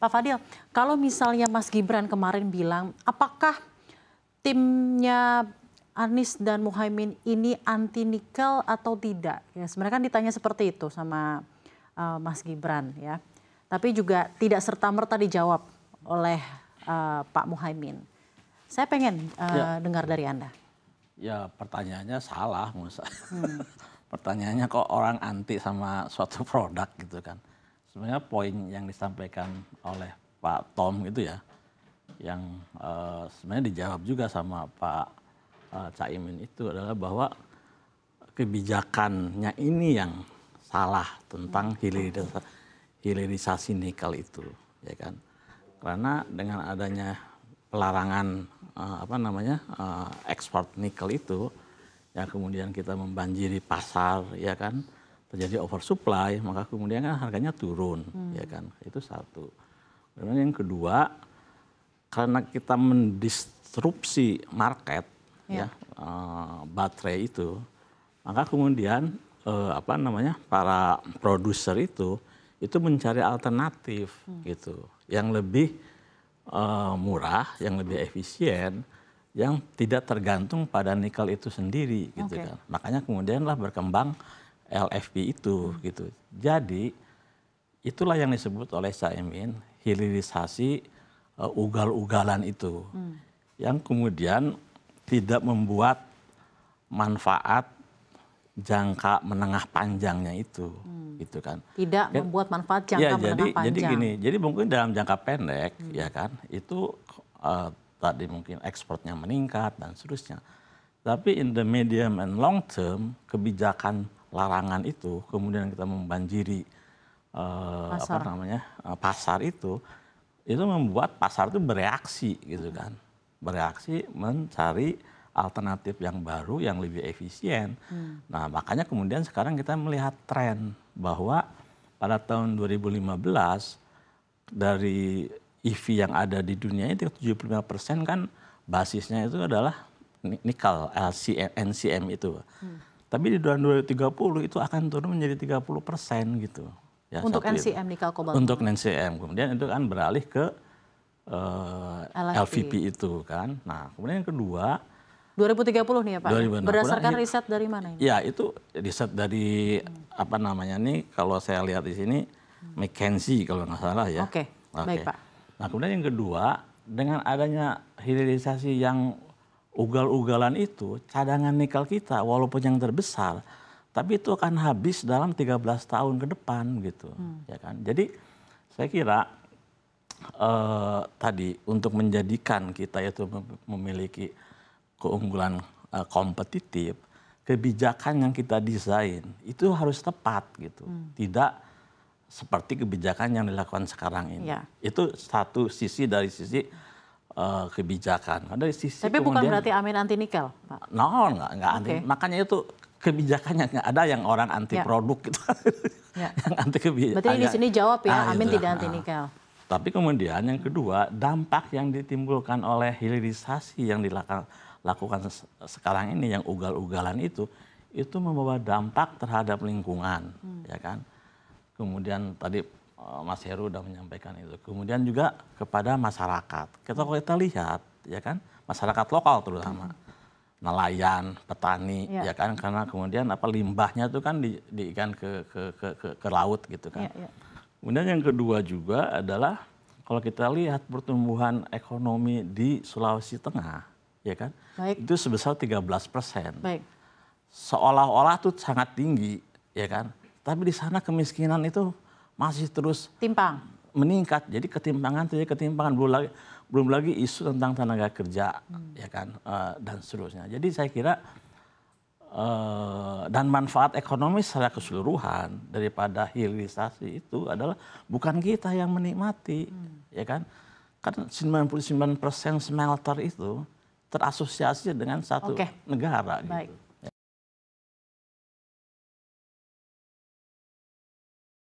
Pak Fadil, kalau misalnya Mas Gibran kemarin bilang, apakah timnya Anies dan Muhaimin ini anti nikel atau tidak? Ya, sebenarnya kan ditanya seperti itu sama uh, Mas Gibran ya. Tapi juga tidak serta merta dijawab oleh uh, Pak Muhaimin. Saya pengen uh, ya. dengar dari Anda. Ya, pertanyaannya salah Musa. Hmm. pertanyaannya kok orang anti sama suatu produk gitu kan sebenarnya poin yang disampaikan oleh Pak Tom itu ya, yang uh, sebenarnya dijawab juga sama Pak uh, Caimin itu adalah bahwa kebijakannya ini yang salah tentang hilirisasi, hilirisasi nikel itu, ya kan? Karena dengan adanya pelarangan uh, apa namanya uh, ekspor nikel itu, ya kemudian kita membanjiri pasar, ya kan? terjadi oversupply maka kemudian kan harganya turun hmm. ya kan itu satu kemudian yang kedua karena kita mendisrupsi market yeah. ya uh, baterai itu maka kemudian uh, apa namanya para produser itu itu mencari alternatif hmm. gitu yang lebih uh, murah yang lebih efisien yang tidak tergantung pada nikel itu sendiri gitu okay. kan makanya kemudianlah berkembang LFP itu hmm. gitu. Jadi itulah yang disebut oleh Caimin hilirisasi uh, ugal-ugalan itu. Hmm. Yang kemudian tidak membuat manfaat jangka menengah panjangnya itu, hmm. gitu kan? Tidak kan, membuat manfaat jangka ya, menengah jadi, panjang. Jadi gini, jadi mungkin dalam jangka pendek, hmm. ya kan, itu uh, tadi mungkin ekspornya meningkat dan seterusnya. Tapi in the medium and long term, kebijakan larangan itu, kemudian kita membanjiri uh, pasar. apa namanya uh, pasar itu, itu membuat pasar itu bereaksi gitu kan, bereaksi mencari alternatif yang baru yang lebih efisien. Hmm. Nah makanya kemudian sekarang kita melihat tren bahwa pada tahun 2015 dari EV yang ada di dunia itu 75 persen kan basisnya itu adalah nikel LCM, NCM itu. Hmm. Tapi di tahun 2030 itu akan turun menjadi 30 persen gitu. Ya, untuk NCM itu. nikel kobalt. Untuk NCM. Kemudian itu kan beralih ke uh, eh, LFP. LVP itu kan. Nah kemudian yang kedua. 2030 nih ya Pak. Berdasarkan riset dari mana ini? Ya itu riset dari hmm. apa namanya nih kalau saya lihat di sini hmm. McKinsey kalau nggak salah ya. Oke. Okay. Okay. Baik Pak. Nah kemudian yang kedua dengan adanya hilirisasi yang ugal-ugalan itu cadangan nikel kita walaupun yang terbesar tapi itu akan habis dalam 13 tahun ke depan gitu hmm. ya kan jadi saya kira uh, tadi untuk menjadikan kita itu memiliki keunggulan uh, kompetitif kebijakan yang kita desain itu harus tepat gitu hmm. tidak seperti kebijakan yang dilakukan sekarang ini ya. itu satu sisi dari sisi uh, kebijakan. Ada sisi Tapi bukan berarti amin anti nikel, Pak. No, enggak, enggak okay. Makanya itu kebijakannya nggak ada yang orang anti ya. produk gitu. Ya. yang anti kebijakan. Berarti di sini jawab ya, ah, iya, amin itu. tidak anti ah. nikel. Nah. Tapi kemudian yang kedua, dampak yang ditimbulkan oleh hilirisasi yang dilakukan sekarang ini yang ugal-ugalan itu itu membawa dampak terhadap lingkungan, hmm. ya kan? Kemudian tadi Eh, Mas Heru sudah menyampaikan itu. Kemudian juga kepada masyarakat. Kita kalau kita lihat, ya kan, masyarakat lokal terutama nelayan, petani, ya. ya kan, karena kemudian apa limbahnya itu kan di, diikan ke ke, ke ke ke laut gitu kan. Ya, ya. Kemudian yang kedua juga adalah kalau kita lihat pertumbuhan ekonomi di Sulawesi Tengah, ya kan, Baik. itu sebesar 13 persen. Seolah-olah itu sangat tinggi, ya kan. Tapi di sana kemiskinan itu masih terus timpang meningkat. Jadi ketimpangan terjadi ketimpangan belum lagi belum lagi isu tentang tenaga kerja hmm. ya kan uh, dan seterusnya. Jadi saya kira uh, dan manfaat ekonomi secara keseluruhan daripada hilirisasi itu adalah bukan kita yang menikmati hmm. ya kan. Karena 99% smelter itu terasosiasi dengan satu okay. negara gitu. Baik. gitu.